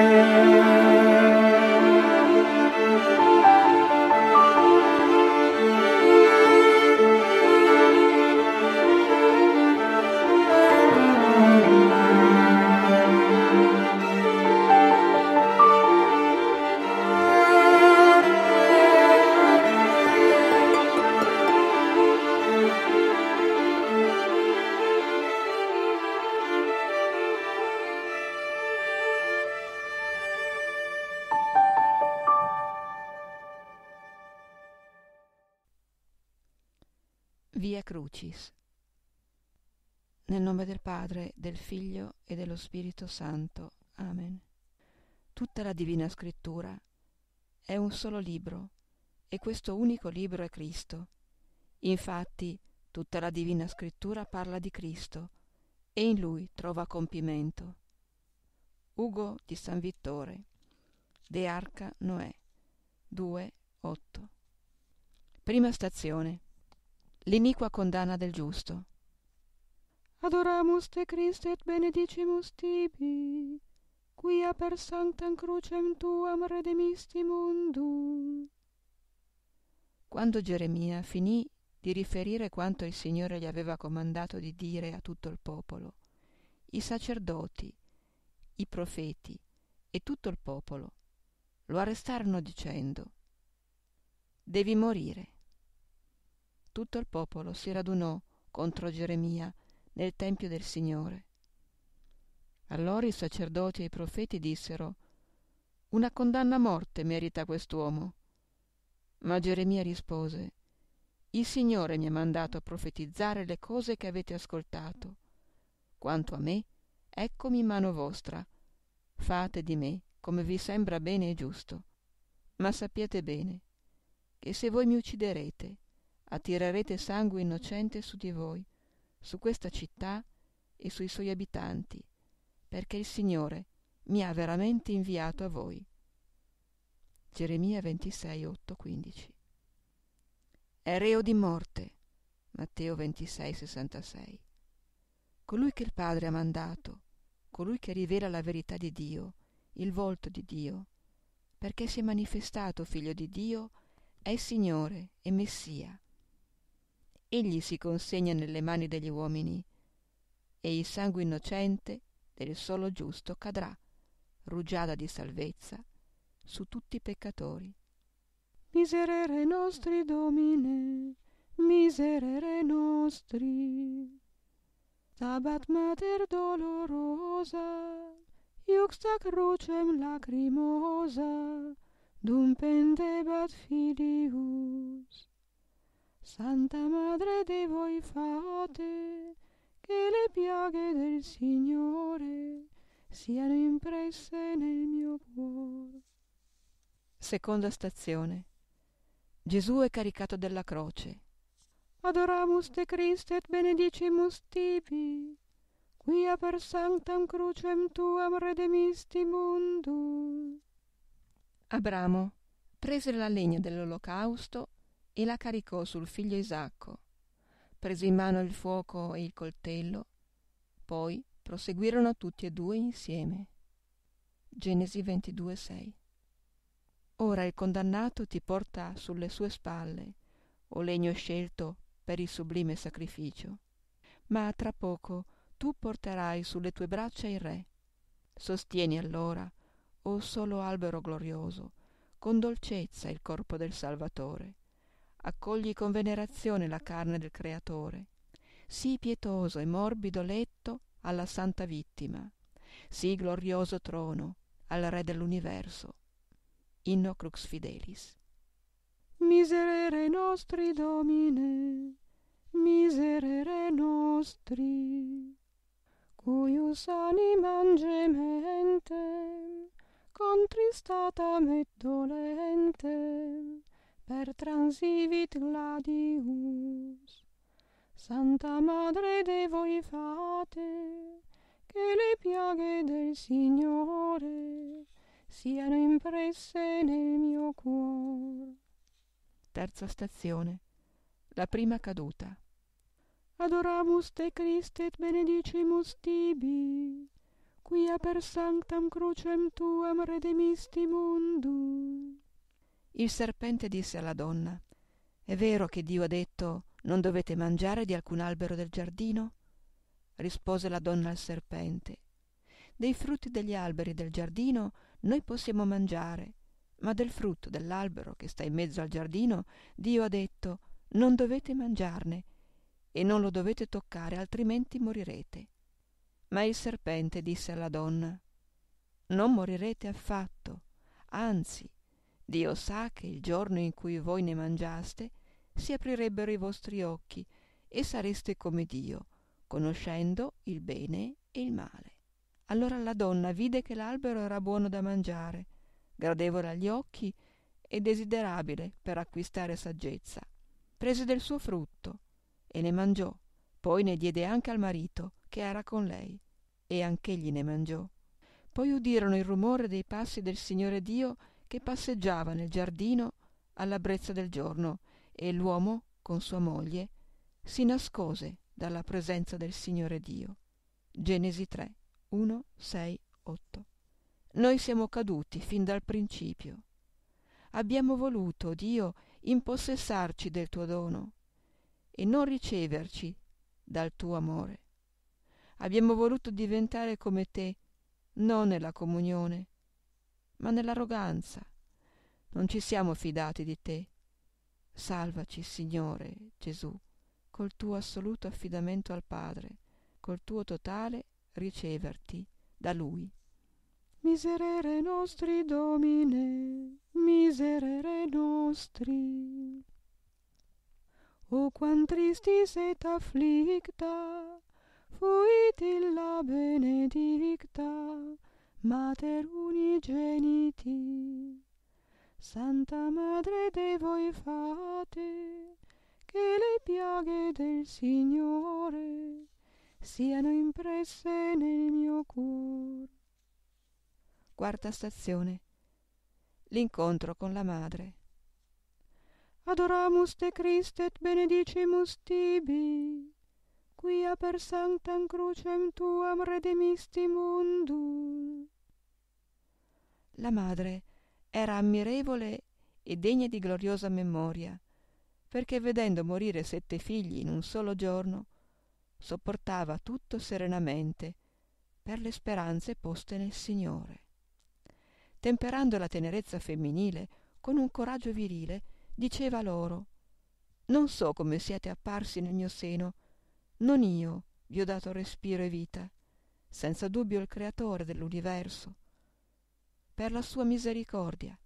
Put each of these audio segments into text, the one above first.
Música Padre, del Figlio e dello Spirito Santo. Amen. Tutta la Divina Scrittura è un solo libro, e questo unico libro è Cristo. Infatti, tutta la Divina Scrittura parla di Cristo, e in Lui trova compimento. Ugo di San Vittore, De Arca Noè, 2, 8. Prima stazione. L'iniqua condanna del giusto. Adoramus te Christ et benedicimus tibi, quia per sanctam crucem tuam redemisti mundum. Quando Geremia finì di riferire quanto il Signore gli aveva comandato di dire a tutto il popolo, i sacerdoti, i profeti e tutto il popolo lo arrestarono dicendo Devi morire. Tutto il popolo si radunò contro Geremia nel Tempio del Signore. Allora i sacerdoti e i profeti dissero Una condanna a morte merita quest'uomo. Ma Geremia rispose Il Signore mi ha mandato a profetizzare le cose che avete ascoltato. Quanto a me, eccomi in mano vostra. Fate di me come vi sembra bene e giusto. Ma sappiate bene che se voi mi ucciderete, attirerete sangue innocente su di voi su questa città e sui suoi abitanti, perché il Signore mi ha veramente inviato a voi. Geremia 26, 8, 15. È reo di morte. Matteo 26, 66. Colui che il Padre ha mandato, colui che rivela la verità di Dio, il volto di Dio, perché si è manifestato figlio di Dio, è Signore e Messia, egli si consegna nelle mani degli uomini e il sangue innocente del solo giusto cadrà rugiada di salvezza su tutti i peccatori miserere nostri domine miserere nostri Stabat mater dolorosa, iuxta crucem lacrimosa, dum pendebat filius, Santa Madre di voi fate che le piaghe del Signore siano impresse nel mio cuore. Seconda stazione. Gesù è caricato della croce. Adoramus te Christ et benedicimus tibi, quia per sanctam crucem tuam redemisti mundum. Abramo prese la legna dell'olocausto e la caricò sul figlio Isacco. Prese in mano il fuoco e il coltello, poi proseguirono tutti e due insieme. Genesi 22:6 Ora il condannato ti porta sulle sue spalle, o legno scelto per il sublime sacrificio. Ma tra poco tu porterai sulle tue braccia il Re. Sostieni allora, o solo albero glorioso, con dolcezza il corpo del Salvatore accogli con venerazione la carne del Creatore. Sii pietoso e morbido letto alla santa vittima. Sii glorioso trono al Re dell'universo. Inno crux fidelis. Miserere nostri domine, miserere nostri, cuius animam gementem, contristata me dolentem, per transivit gladius. Santa Madre de voi fate, che le piaghe del Signore siano impresse nel mio cuore. Terza stazione. La prima caduta. Adoramus te Christet benedicimus tibi, quia per sanctam crucem tuam redemisti mundus. Il serpente disse alla donna È vero che Dio ha detto Non dovete mangiare di alcun albero del giardino? rispose la donna al serpente. Dei frutti degli alberi del giardino noi possiamo mangiare, ma del frutto dell'albero che sta in mezzo al giardino Dio ha detto Non dovete mangiarne e non lo dovete toccare, altrimenti morirete. Ma il serpente disse alla donna Non morirete affatto, anzi dio sa che il giorno in cui voi ne mangiaste si aprirebbero i vostri occhi e sareste come dio conoscendo il bene e il male allora la donna vide che l'albero era buono da mangiare gradevole agli occhi e desiderabile per acquistare saggezza prese del suo frutto e ne mangiò poi ne diede anche al marito che era con lei e anch'egli ne mangiò poi udirono il rumore dei passi del Signore Dio che passeggiava nel giardino alla brezza del giorno e l'uomo con sua moglie si nascose dalla presenza del Signore Dio. Genesi 3, 1, 6, 8. Noi siamo caduti fin dal principio. Abbiamo voluto, Dio, impossessarci del tuo dono e non riceverci dal tuo amore. Abbiamo voluto diventare come te, non nella comunione, ma nell'arroganza. Non ci siamo fidati di te. Salvaci, Signore Gesù, col tuo assoluto affidamento al Padre, col tuo totale riceverti da Lui. Miserere nostri domine, miserere nostri. O quan tristi et afflicta, fuit illa benedicta, Mater unigeniti, Santa Madre dei voi fate, che le piaghe del Signore siano impresse nel mio cuore. Quarta stazione. L'incontro con la Madre. Adoramus te Christet benedicimus tibi, quia per sanctam crucem tuam redemisti mundum. La madre era ammirevole e degna di gloriosa memoria, perché vedendo morire sette figli in un solo giorno, sopportava tutto serenamente per le speranze poste nel Signore, temperando la tenerezza femminile con un coraggio virile, diceva loro Non so come siete apparsi nel mio seno, non io vi ho dato respiro e vita, senza dubbio il creatore dell'universo. Per la sua misericordia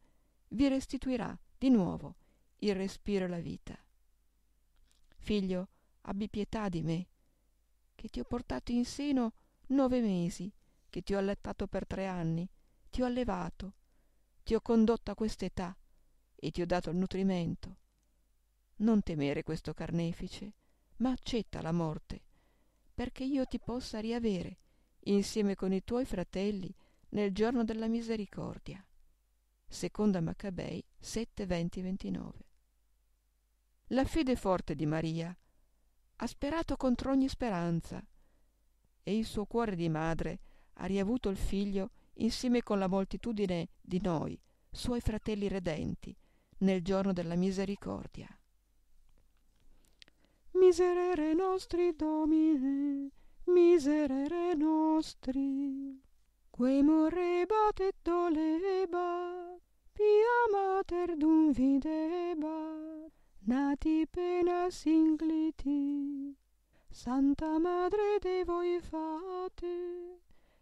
vi restituirà di nuovo il respiro e la vita. Figlio, abbi pietà di me, che ti ho portato in seno nove mesi, che ti ho allettato per tre anni, ti ho allevato, ti ho condotto a quest'età e ti ho dato il nutrimento. Non temere questo carnefice, ma accetta la morte, perché io ti possa riavere, insieme con i tuoi fratelli, nel giorno della misericordia. Seconda Maccabei 7, 20, 29. La fede forte di Maria ha sperato contro ogni speranza e il suo cuore di madre ha riavuto il figlio insieme con la moltitudine di noi, suoi fratelli redenti, nel giorno della misericordia miserere nostri domine, miserere nostri. Quei morrebat et dolebat, pia mater dum videbat, nati pena singliti. Santa Madre de voi fate,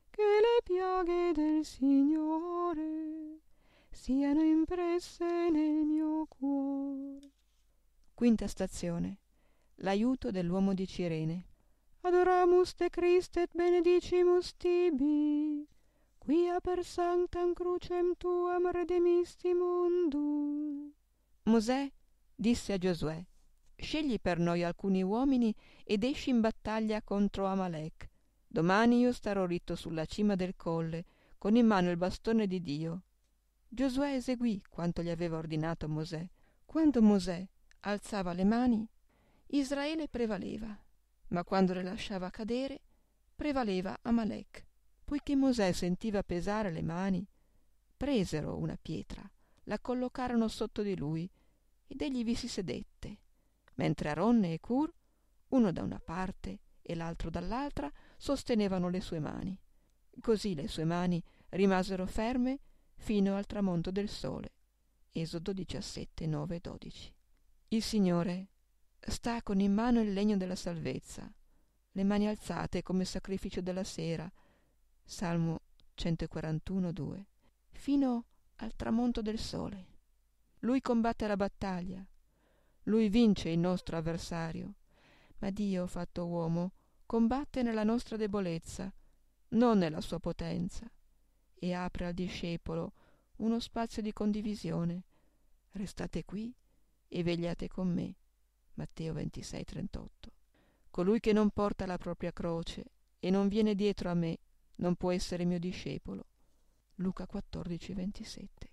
che le piaghe del Signore siano impresse nel mio cuore. Quinta stazione l'aiuto dell'uomo di Cirene. Adoramus te Christet benedicimus tibi, quia per sanctam crucem tuam redemisti mundum. Mosè disse a Giosuè, scegli per noi alcuni uomini ed esci in battaglia contro Amalek. Domani io starò ritto sulla cima del colle, con in mano il bastone di Dio. Giosuè eseguì quanto gli aveva ordinato Mosè. Quando Mosè alzava le mani, Israele prevaleva, ma quando le lasciava cadere, prevaleva Amalek. Poiché Mosè sentiva pesare le mani, presero una pietra, la collocarono sotto di lui ed egli vi si sedette, mentre Aronne e Cur, uno da una parte e l'altro dall'altra, sostenevano le sue mani. Così le sue mani rimasero ferme fino al tramonto del sole. Esodo 17, 9, 12. Il Signore sta con in mano il legno della salvezza, le mani alzate come sacrificio della sera, Salmo 141.2, fino al tramonto del sole. Lui combatte la battaglia, lui vince il nostro avversario, ma Dio, fatto uomo, combatte nella nostra debolezza, non nella sua potenza, e apre al discepolo uno spazio di condivisione. Restate qui e vegliate con me Matteo 26:38. Colui che non porta la propria croce e non viene dietro a me non può essere mio discepolo. Luca 14, 27.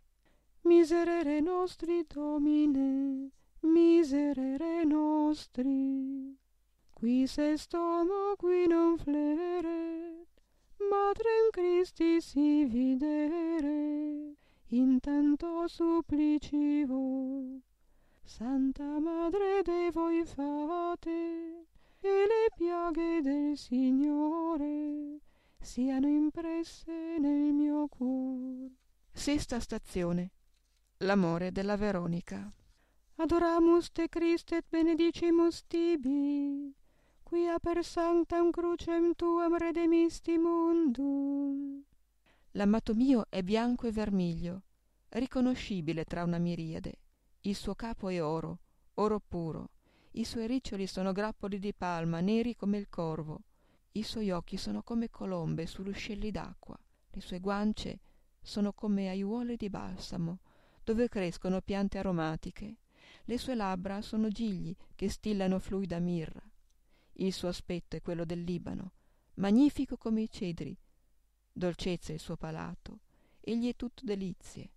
Miserere nostri domine, miserere nostri. Qui sestomo, qui non fleret, matrem Christi si videre, intanto supplicivo. Santa Madre de voi fate, e le piaghe del Signore siano impresse nel mio cuore. Sesta stazione. L'amore della Veronica. Adoramus te Christet benedicimus tibi, quia per sanctam crucem tuam redemisti mundum. L'amato mio è bianco e vermiglio, riconoscibile tra una miriade il suo capo è oro oro puro i suoi riccioli sono grappoli di palma neri come il corvo i suoi occhi sono come colombe su ruscelli d'acqua le sue guance sono come aiuole di balsamo dove crescono piante aromatiche le sue labbra sono gigli che stillano fluida mirra il suo aspetto è quello del Libano magnifico come i cedri dolcezza il suo palato egli è tutto delizie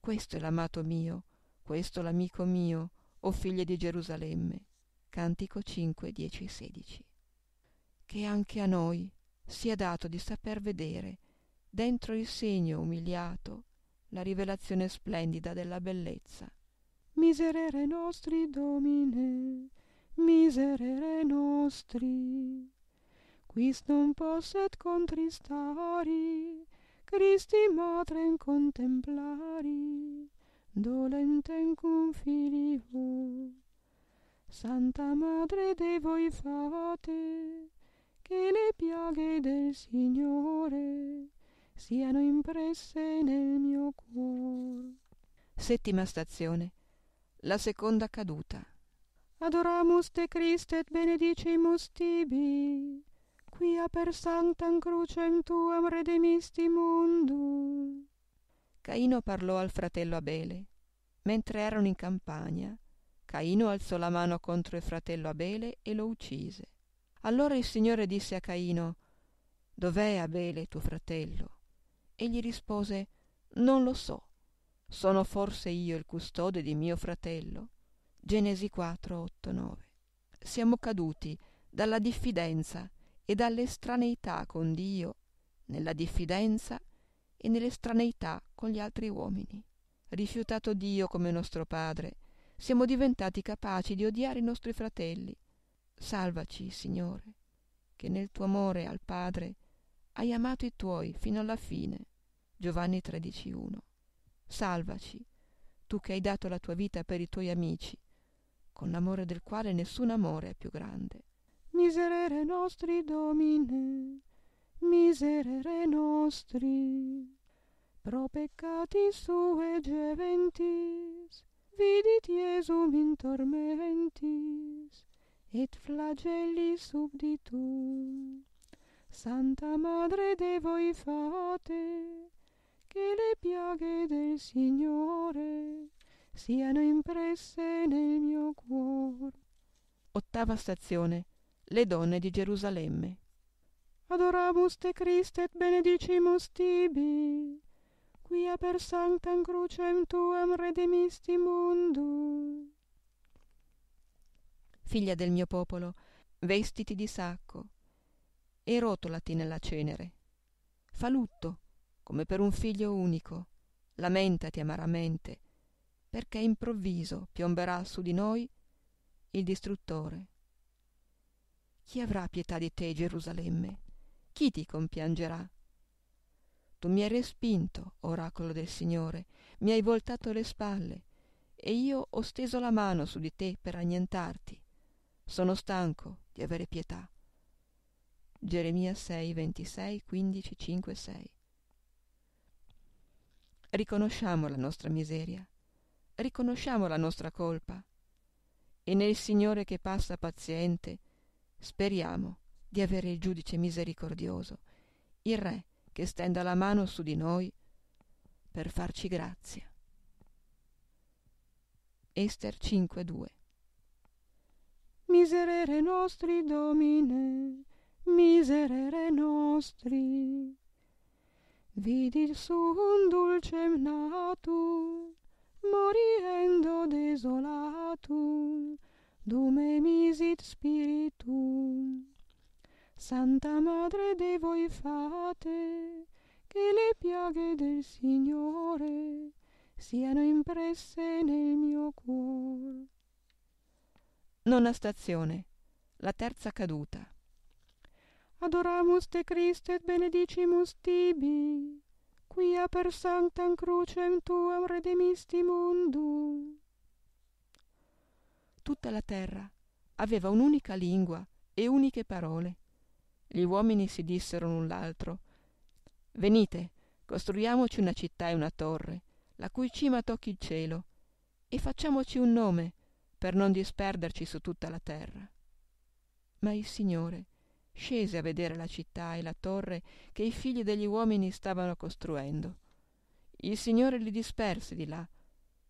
questo è l'amato mio questo l'amico mio, o figlie di Gerusalemme. Cantico 5, 10, 16. Che anche a noi sia dato di saper vedere, dentro il segno umiliato, la rivelazione splendida della bellezza. Miserere nostri domine, miserere nostri, quis non posset contristari, Christi matren contemplari, dolente in confilio. Santa Madre de voi fate, che le piaghe del Signore siano impresse nel mio cuore. Settima stazione. La seconda caduta. Adoramus te Christ et benedicimus tibi, quia per sanctam crucem tuam redemisti mundum. Caino parlò al fratello Abele. Mentre erano in campagna, Caino alzò la mano contro il fratello Abele e lo uccise. Allora il Signore disse a Caino Dov'è Abele tuo fratello? Egli rispose Non lo so. Sono forse io il custode di mio fratello. Genesi 4, 8, 9. Siamo caduti dalla diffidenza e dall'estraneità con Dio, nella diffidenza e nelle con gli altri uomini. Rifiutato Dio come nostro Padre, siamo diventati capaci di odiare i nostri fratelli. Salvaci, Signore, che nel tuo amore al Padre hai amato i tuoi fino alla fine. Giovanni 13.1. Salvaci, tu che hai dato la tua vita per i tuoi amici, con l'amore del quale nessun amore è più grande. Miserere nostri domine, miserere nostri, pro peccati sue geventis, vidit Iesum in tormentis, et flagelli subditum. Santa Madre de voi fate, che le piaghe del Signore siano impresse nel mio cuor. Ottava stazione. Le donne di Gerusalemme adorabus te Christe et benedicimus tibi, quia per sanctam crucem tuam redemisti mundum. Figlia del mio popolo, vestiti di sacco e rotolati nella cenere. Fa lutto, come per un figlio unico, lamentati amaramente, perché improvviso piomberà su di noi il distruttore. Chi avrà pietà di te, Gerusalemme? chi ti compiangerà? Tu mi hai respinto, oracolo del Signore, mi hai voltato le spalle, e io ho steso la mano su di te per annientarti. Sono stanco di avere pietà. Geremia 6, 26, 15, 5, 6. Riconosciamo la nostra miseria, riconosciamo la nostra colpa, e nel Signore che passa paziente, speriamo di avere il giudice misericordioso, il Re che stenda la mano su di noi per farci grazia. Ester 5.2 Miserere nostri domine, miserere nostri, vidi sum dulcem natum, moriendo desolatum, dume misit spiritum. Santa Madre di voi fate, che le piaghe del Signore siano impresse nel mio cuore. Nona stazione, la terza caduta. Adoramus te Christe et benedicimus tibi, quia per sanctam crucem tuam redemisti mundum. Tutta la terra aveva un'unica lingua e uniche parole gli uomini si dissero l'un l'altro venite costruiamoci una città e una torre la cui cima tocchi il cielo e facciamoci un nome per non disperderci su tutta la terra ma il signore scese a vedere la città e la torre che i figli degli uomini stavano costruendo il signore li disperse di là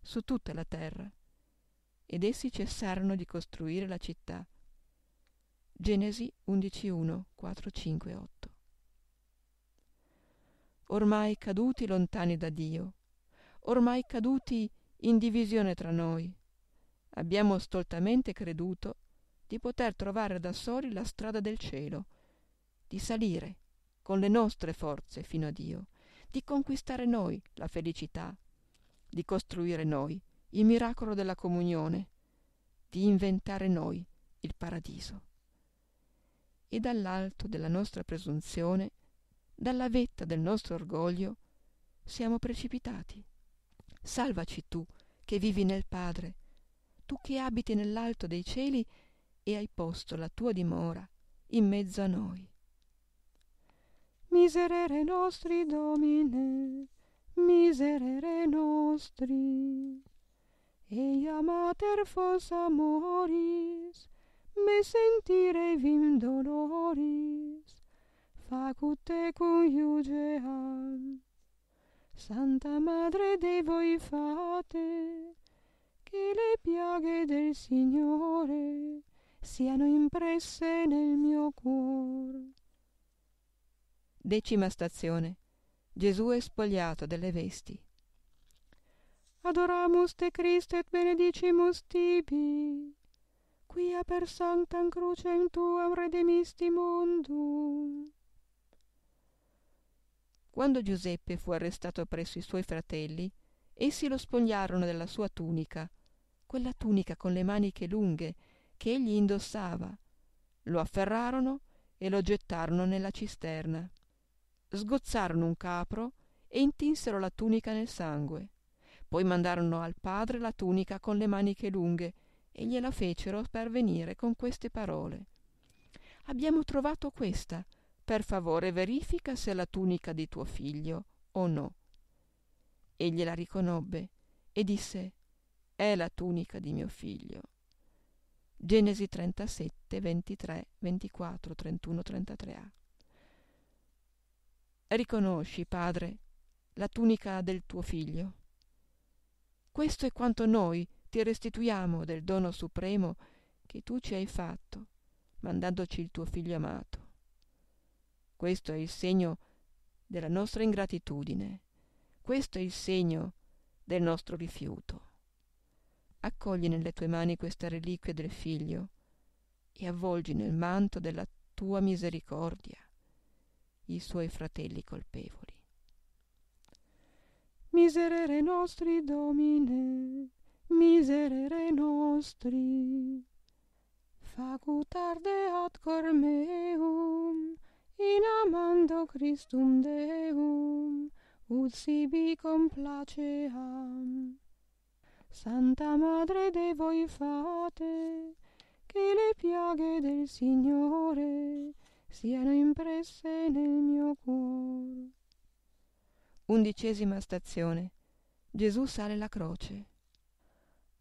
su tutta la terra ed essi cessarono di costruire la città Genesi 11.1, 4, 5, 8. Ormai caduti lontani da Dio, ormai caduti in divisione tra noi, abbiamo stoltamente creduto di poter trovare da soli la strada del cielo, di salire con le nostre forze fino a Dio, di conquistare noi la felicità, di costruire noi il miracolo della comunione, di inventare noi il paradiso e dall'alto della nostra presunzione, dalla vetta del nostro orgoglio, siamo precipitati. Salvaci tu che vivi nel Padre, tu che abiti nell'alto dei cieli e hai posto la tua dimora in mezzo a noi. Miserere nostri domine, miserere nostri, eia mater fos amoris, me sentire vim doloris, facute coniugeam. Santa Madre de voi fate, che le piaghe del Signore siano impresse nel mio cuore. Decima stazione. Gesù è spogliato delle vesti. Adoramus te Christ et benedicimus tibi quia per santa sanctam crucem tuam redemisti mondum. Quando Giuseppe fu arrestato presso i suoi fratelli, essi lo spogliarono della sua tunica, quella tunica con le maniche lunghe che egli indossava, lo afferrarono e lo gettarono nella cisterna. Sgozzarono un capro e intinsero la tunica nel sangue. Poi mandarono al padre la tunica con le maniche lunghe e gliela fecero pervenire con queste parole. Abbiamo trovato questa. Per favore verifica se è la tunica di tuo figlio o no. Egli la riconobbe e disse È la tunica di mio figlio. Genesi 37, 23, 24, 31, 33a. Riconosci, padre, la tunica del tuo figlio. Questo è quanto noi, ti restituiamo del dono supremo che tu ci hai fatto, mandandoci il tuo figlio amato. Questo è il segno della nostra ingratitudine, questo è il segno del nostro rifiuto. Accogli nelle tue mani questa reliquia del figlio e avvolgi nel manto della tua misericordia i suoi fratelli colpevoli. Miserere nostri domine, miserere nostri. Facutarde ad cor meum, in amando Christum Deum, ut sibi complaceam. Santa Madre de voi fate, che le piaghe del Signore siano impresse nel mio cuore. Undicesima stazione. Gesù sale la croce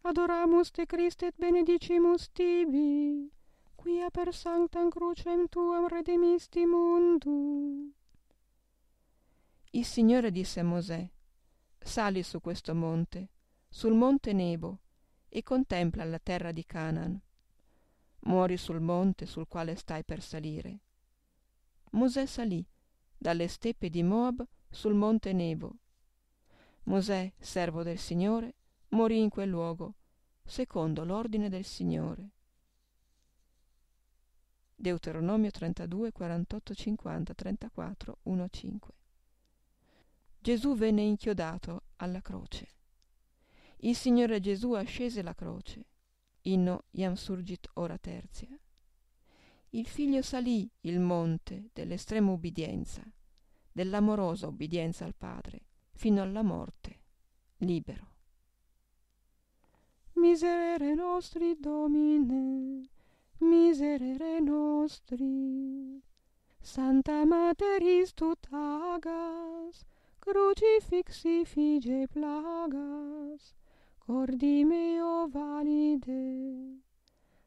adoramus te Christe et benedicimus tibi, quia per sanctam crucem tuam redemisti mundu. Il Signore disse a Mosè, sali su questo monte, sul monte Nebo, e contempla la terra di Canaan. Muori sul monte sul quale stai per salire. Mosè salì dalle steppe di Moab sul monte Nebo. Mosè, servo del Signore, morì in quel luogo, secondo l'ordine del Signore. Deuteronomio 32, 48, 50, 34, 1, 5. Gesù venne inchiodato alla croce. Il Signore Gesù ascese la croce. Inno iam surgit ora terzia. Il figlio salì il monte dell'estrema ubbidienza, dell'amorosa ubbidienza al Padre, fino alla morte, libero miserere nostri domine, miserere nostri. Santa materis tut agas, crucifixi fige plagas, cordi meo valide.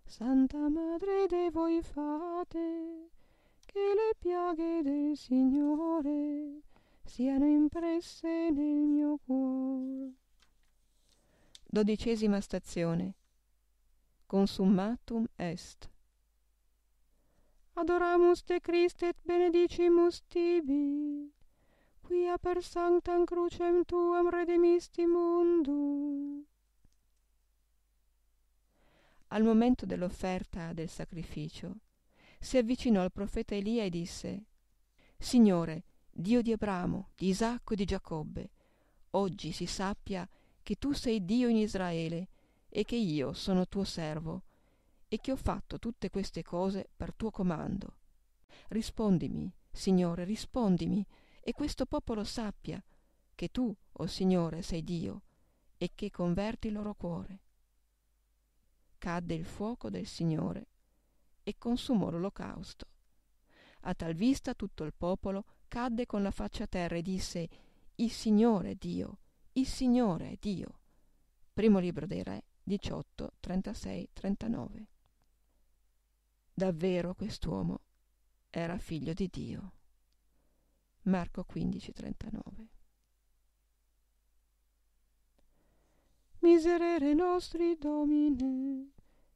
Santa madre de voi fate, che le piaghe del Signore siano impresse nel mio cuore. Dodicesima stazione. Consummatum est. Adoramus te Christet benedicimus tibi, quia per sanctam crucem tuam redemisti mundum. Al momento dell'offerta del sacrificio, si avvicinò al profeta Elia e disse, Signore, Dio di Abramo, di Isacco e di Giacobbe, oggi si sappia che tu sei Dio in Israele e che io sono tuo servo e che ho fatto tutte queste cose per tuo comando. Rispondimi, Signore, rispondimi, e questo popolo sappia che tu, o oh Signore, sei Dio, e che converti il loro cuore. Cadde il fuoco del Signore e consumò l'olocausto. A tal vista tutto il popolo cadde con la faccia a terra e disse, Il Signore Dio il Signore Dio. Primo libro dei Re 18, 36, 39. Davvero quest'uomo era figlio di Dio. Marco 15, 39. Miserere nostri domine,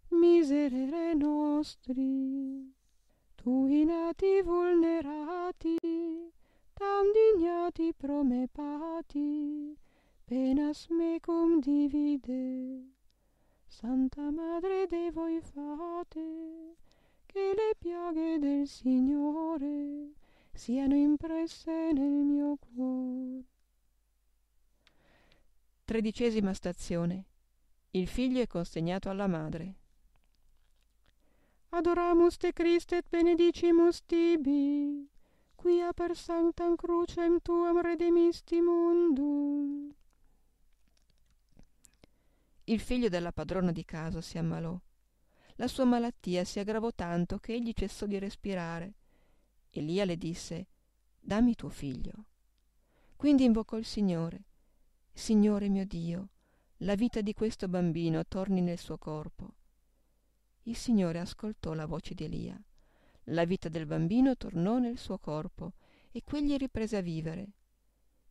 miserere nostri, tu i nati vulnerati, tam dignati promepati, penas me divide. Santa Madre de voi fate, che le piaghe del Signore siano impresse nel mio cuore. Tredicesima stazione. Il figlio è consegnato alla madre. Adoramus te Christet benedicimus tibi, quia per sanctam crucem tuam redemisti mundum. Il figlio della padrona di casa si ammalò. La sua malattia si aggravò tanto che egli cessò di respirare. Elia le disse, dammi tuo figlio. Quindi invocò il Signore. Signore mio Dio, la vita di questo bambino torni nel suo corpo. Il Signore ascoltò la voce di Elia. La vita del bambino tornò nel suo corpo e quegli riprese a vivere.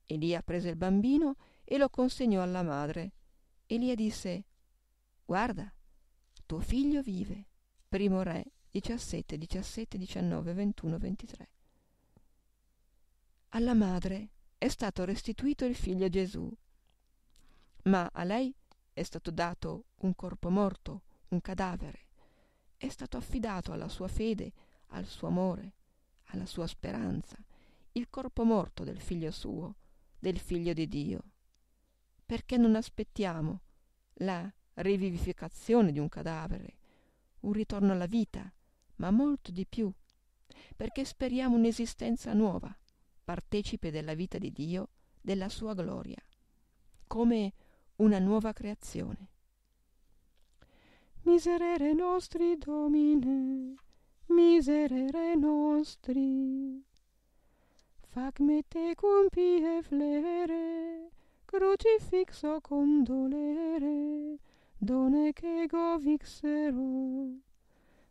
Elia prese il bambino e lo consegnò alla madre Elia disse Guarda, tuo figlio vive. Primo re 17, 17, 19, 21, 23. Alla madre è stato restituito il figlio Gesù, ma a lei è stato dato un corpo morto, un cadavere. È stato affidato alla sua fede, al suo amore, alla sua speranza, il corpo morto del figlio suo, del figlio di Dio perché non aspettiamo la rivivificazione di un cadavere, un ritorno alla vita, ma molto di più, perché speriamo un'esistenza nuova, partecipe della vita di Dio, della sua gloria, come una nuova creazione. Miserere nostri domine, miserere nostri, fac me te compie flere, crucifixo condolere, dolere, done che go vixero.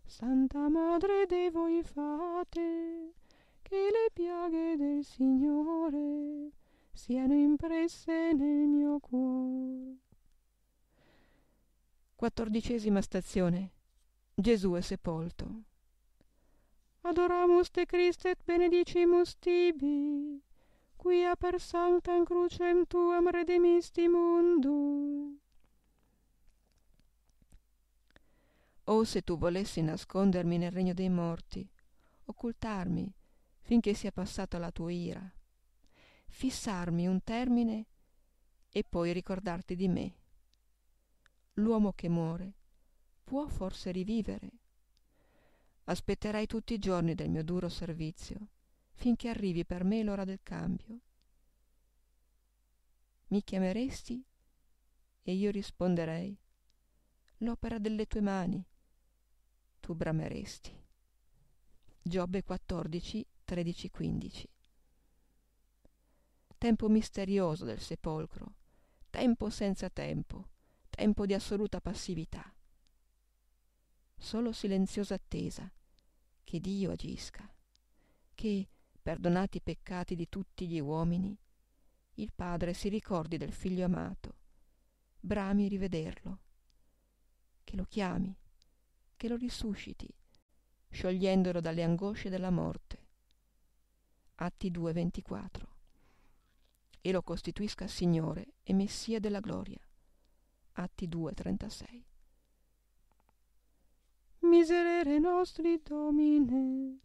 Santa Madre de voi fate, che le piaghe del Signore siano impresse nel mio cuore. Quattordicesima stazione. Gesù è sepolto. Adoramus te Christet benedicimus tibi, quia per sanctam crucem tuam redemisti mundu. O se tu volessi nascondermi nel regno dei morti, occultarmi finché sia passata la tua ira, fissarmi un termine e poi ricordarti di me. L'uomo che muore può forse rivivere. Aspetterai tutti i giorni del mio duro servizio finché arrivi per me l'ora del cambio. Mi chiameresti e io risponderei l'opera delle tue mani. Tu brameresti. Giobbe 14, 13, 15. Tempo misterioso del sepolcro, tempo senza tempo, tempo di assoluta passività. Solo silenziosa attesa che Dio agisca, che perdonati i peccati di tutti gli uomini, il padre si ricordi del figlio amato, brami rivederlo, che lo chiami, che lo risusciti, sciogliendolo dalle angosce della morte. Atti 2:24 E lo costituisca Signore e Messia della gloria. Atti 2:36 Miserere nostri domine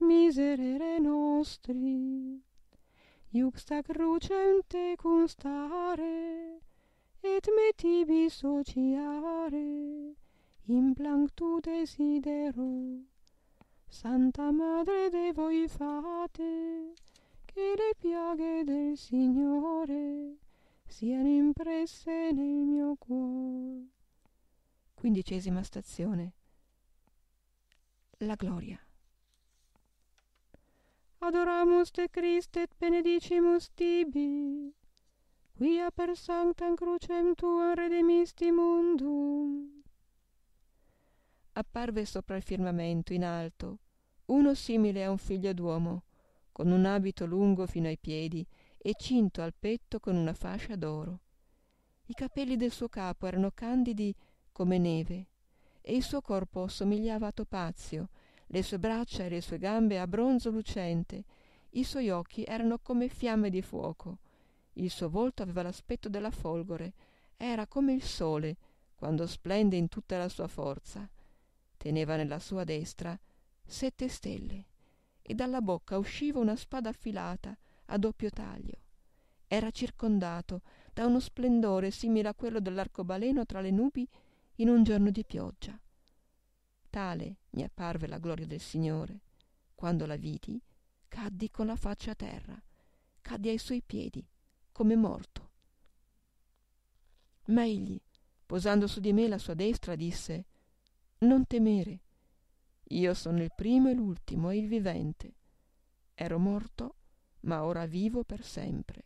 miserere nostri, iuxta crucente constare, et me tibi sociare, in planctu desidero. Santa Madre de voi fate, che le piaghe del Signore siano impresse nel mio cuore. Quindicesima stazione. La gloria adoramus te Christe et benedicimus tibi, quia per sanctam crucem tuam redemisti mundum. Apparve sopra il firmamento, in alto, uno simile a un figlio d'uomo, con un abito lungo fino ai piedi e cinto al petto con una fascia d'oro. I capelli del suo capo erano candidi come neve e il suo corpo somigliava a topazio, le sue braccia e le sue gambe a bronzo lucente, i suoi occhi erano come fiamme di fuoco, il suo volto aveva l'aspetto della folgore, era come il sole quando splende in tutta la sua forza. Teneva nella sua destra sette stelle e dalla bocca usciva una spada affilata a doppio taglio. Era circondato da uno splendore simile a quello dell'arcobaleno tra le nubi in un giorno di pioggia. Tale mi apparve la gloria del Signore. Quando la vidi, caddi con la faccia a terra, caddi ai suoi piedi, come morto. Ma egli, posando su di me la sua destra, disse, Non temere, io sono il primo e l'ultimo e il vivente. Ero morto, ma ora vivo per sempre.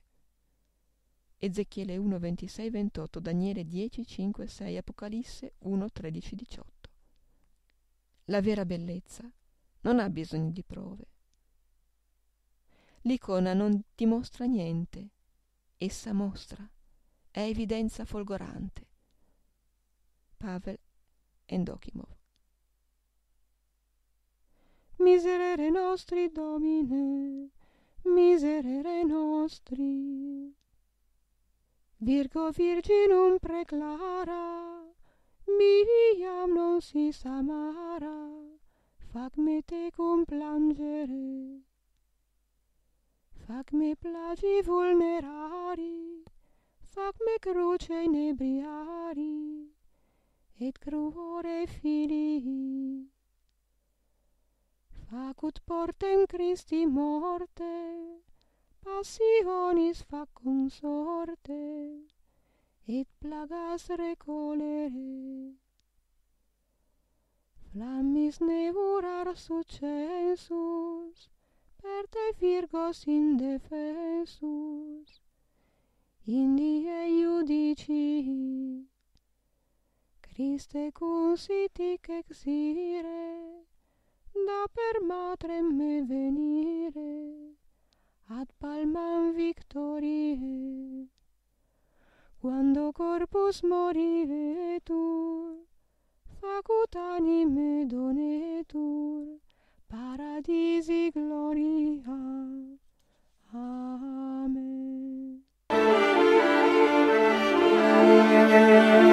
Ezechiele 1, 26, 28, Daniele 10, 5, 6, Apocalisse 1, 13, 18. La vera bellezza non ha bisogno di prove. L'icona non dimostra niente, essa mostra, è evidenza folgorante. Pavel Endokimov. Miserere nostri domine, miserere nostri. Virgo virginum preclara. mihi iam si amara, fac me te cum plangere. Fac me plagi vulnerari, fac me cruce inebriari, et cruore filii. Fac ut portem Christi morte, passionis fac cum sorte, et plagas recolere. Flamis nevurar succesus, per te virgos indefesus, in die judicii. Christe cum exire, da per matrem me venire, ad palmam victorie corpus morietur, facut anime donetur, paradisi gloria. Amen. Amen.